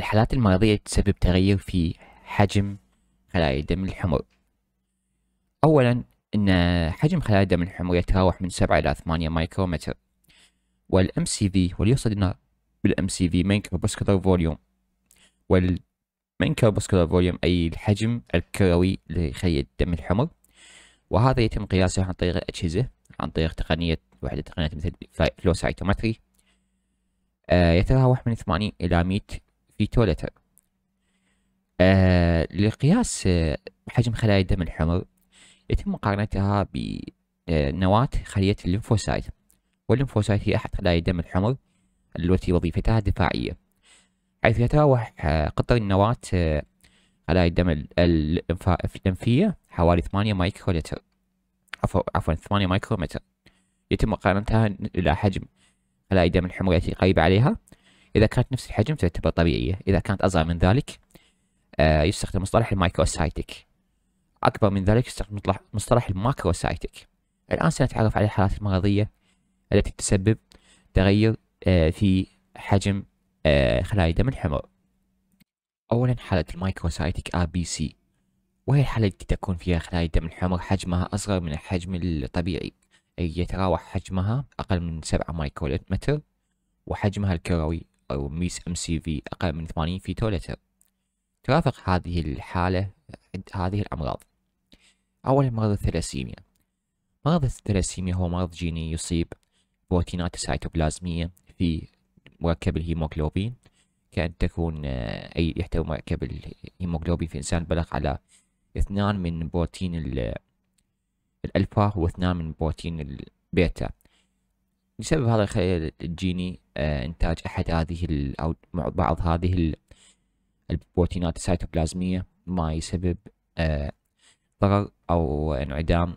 الحالات المرضية تسبب تغير في حجم خلايا الدم الحمر أولا أن حجم خلايا الدم الحمر يتراوح من 7 إلى 8 مايكرومتر والام سي في وليصدنا بالام سي في بسكولر فوليوم بسكولر فوليوم أي الحجم الكروي لخلية الدم الحمر وهذا يتم قياسه عن طريق الأجهزة عن طريق تقنية وحدة تقنية مثل فلوسايتومتري آه يتراوح من 80 إلى 100 في تولتر آه لقياس آه، حجم خلايا الدم الحمر يتم مقارنتها بنواة آه، خلية الليمفوسايت والليمفوسايت هي أحد خلايا الدم الحمر التي وظيفتها دفاعية حيث يتراوح آه، قطر النواة خلايا الدم الليمفية حوالي 8 مايكرولتر عفوا عفوا 8 مايكرومتر يتم مقارنتها إلى حجم خلايا الدم الحمر التي قريبة عليها إذا كانت نفس الحجم تعتبر طبيعية إذا كانت أصغر من ذلك آه، يستخدم مصطلح المايكروسايتك أكبر من ذلك يستخدم مصطلح الماكروسايتك الآن سنتعرف على الحالات المرضية التي تسبب تغير آه، في حجم آه، خلايا الدم الحمر أولا حالة المايكروسايتك آر بي سي وهي الحالة التي تكون فيها خلايا الدم الحمر حجمها أصغر من الحجم الطبيعي يتراوح حجمها أقل من سبعة مايكرومتر وحجمها الكروي أو ميس أم سي في أقل من 80 في تولته ترافق هذه الحالة هذه الأمراض أولا مرض الثلاسيميا مرض الثلاسيميا هو مرض جيني يصيب بروتينات السيتوبلازمية في مركب الهيموغلوبين كأن تكون آه، أي يحتوي مركب الهيموغلوبين في إنسان بلغ على اثنان من بروتين الألفا واثنان من بروتين البيتا بسبب هذا الخلل الجيني آه، إنتاج أحد هذه أو بعض هذه البروتينات السيتوبلازمية ما يسبب آه، ضرر أو انعدام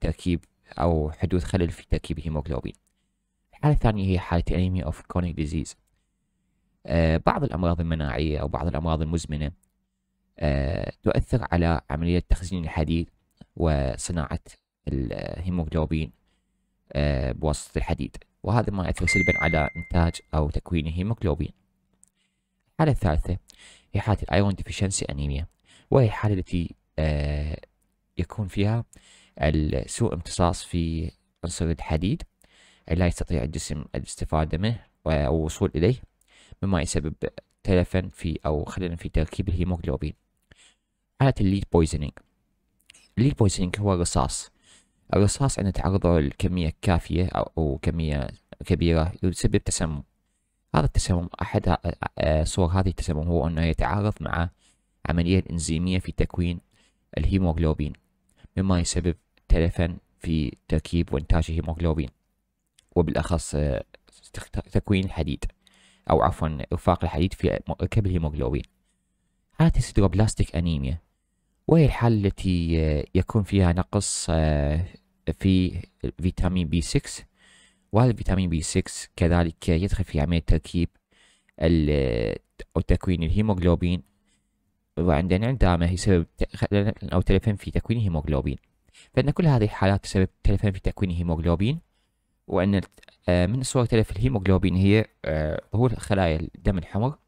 تركيب أو حدوث خلل في تركيب الهيموغلوبين الحالة الثانية هي حالة أنيميا أوف كرونيك ديزيز بعض الأمراض المناعية أو بعض الأمراض المزمنة آه، تؤثر على عملية تخزين الحديد وصناعة الهيموغلوبين آه، بواسطة الحديد وهذا ما يؤثر سلبا على إنتاج أو تكوين هيموغلوبين الحالة الثالثة هي حالة الايون ديفيشنسي أنيميا وهي الحالة التي آه، يكون فيها سوء امتصاص في عنصر الحديد لا يستطيع الجسم الاستفادة منه او الوصول إليه مما يسبب تلفا في أو خللا في تركيب الهيموغلوبين حالة الليد بويزنينج الليد بويزنينج هو الرصاص الرصاص عند تعرضه لكمية كافية أو كمية كبيرة يسبب تسمم هذا التسمم أحد آه، آه، صور هذه التسمم هو أنه يتعارض مع عملية إنزيمية في تكوين الهيموغلوبين مما يسبب تلفا في تركيب وإنتاج الهيموغلوبين وبالأخص آه، تكوين الحديد أو عفوا إرفاق الحديد في مركب الهيموغلوبين حالة السيدروبلاستيك أنيميا وهي الحالة التي يكون فيها نقص في فيتامين بي 6 والفيتامين بي 6 كذلك يدخل في عملية تركيب أو تكوين الهيموغلوبين وعندنا انعدامه هي سبب أو تلفن في تكوين الهيموغلوبين فإن كل هذه الحالات تسبب تلفن في تكوين الهيموغلوبين وأن آه، من صور تلف الهيموغلوبين هي آه، هو خلايا الدم الحمر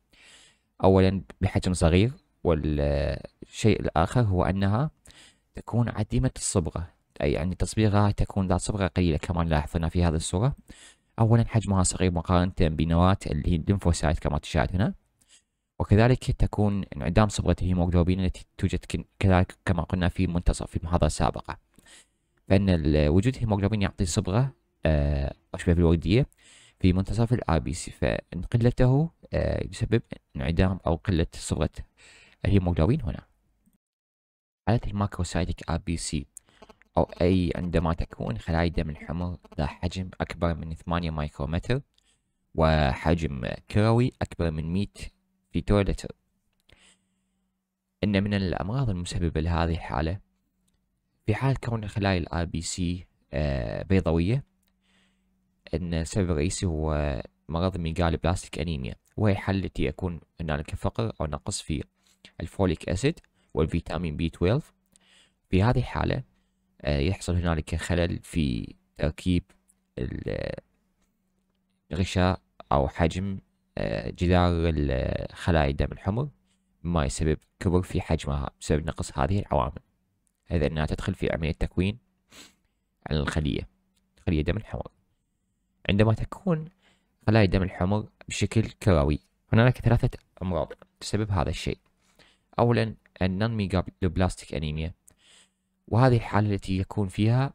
أولا بحجم صغير والشيء الآخر هو أنها تكون عديمة الصبغة اي يعني تصبيغها تكون ذات صبغة قليلة كما لاحظنا في هذه الصورة أولا حجمها صغير مقارنة بنواة اللي هي الليمفوسايت كما تشاهد هنا وكذلك تكون انعدام صبغة الهيموغلوبين التي توجد كذلك كما قلنا في منتصف في المحاضرة السابقة فإن وجود الهيموغلوبين يعطي صبغة آه، أشبه بالوردية في منتصف الآر بي سي فإن قلته آه، يسبب انعدام أو قلة صبغة الهيموغلوبين هنا. حالة الماكروسايتك آر بي سي أو أي عندما تكون خلايا دم الحمر ذا حجم أكبر من 8 مايكرومتر وحجم كروي أكبر من 100 تولتر. إن من الأمراض المسببة لهذه الحالة في حال كون خلايا الآر آه، بي سي بيضويه أن السبب الرئيسي هو مرض ميجال بلاستيك أنيميا وهي حالة التي يكون هنالك فقر أو نقص في الفوليك أسيد والفيتامين بي 12 في هذه الحالة آه، يحصل هنالك خلل في تركيب الغشاء أو حجم آه، جدار خلايا الدم الحمر ما يسبب كبر في حجمها بسبب نقص هذه العوامل إذا أنها تدخل في عملية تكوين على الخلية خلية دم الحمر عندما تكون خلايا الدم الحمر بشكل كروي هنالك ثلاثة أمراض تسبب هذا الشيء أولا النون ميجابلاستيك أنيميا وهذه الحالة التي يكون فيها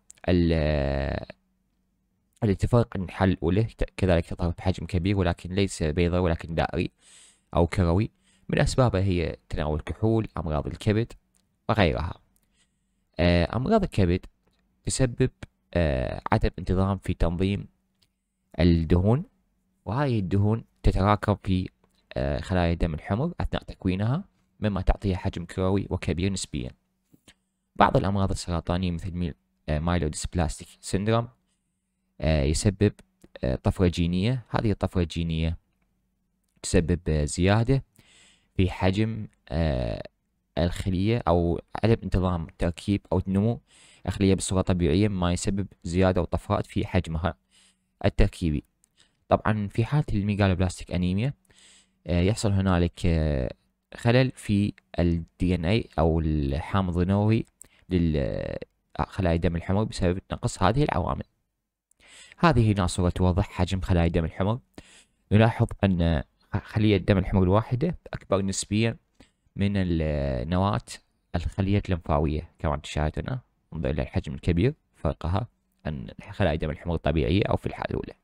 الاتفاق انحل له كذلك تظهر بحجم كبير ولكن ليس بيضاء ولكن دائري أو كروي من أسبابها هي تناول الكحول أمراض الكبد وغيرها آه، أمراض الكبد تسبب آه، عدم انتظام في تنظيم الدهون وهذه الدهون تتراكم في آه، خلايا الدم الحمر أثناء تكوينها مما تعطيها حجم كروي وكبير نسبيا بعض الأمراض السرطانية مثل مايلوديسبلاستيك آه، سندروم آه، يسبب آه، طفرة جينية هذه الطفرة الجينية تسبب زيادة في حجم الخلية أو عدم انتظام تركيب أو نمو الخلية بصورة طبيعية ما يسبب زيادة وطفرات في حجمها التركيبي طبعا في حالة الميغالوبلاستيك أنيميا يحصل هنالك خلل في الدي ان اي او الحامض النووي للخلايا آه، الدم الحمر بسبب نقص هذه العوامل هذه صورة توضح حجم خلايا الدم الحمر نلاحظ أن خلية الدم الحمر الواحدة أكبر نسبيا من النواة الخلية اللمفاوية كما تشاهدون انظر إلى الحجم الكبير فرقها عن خلايا الدم الحمر الطبيعية أو في الحالة الأولى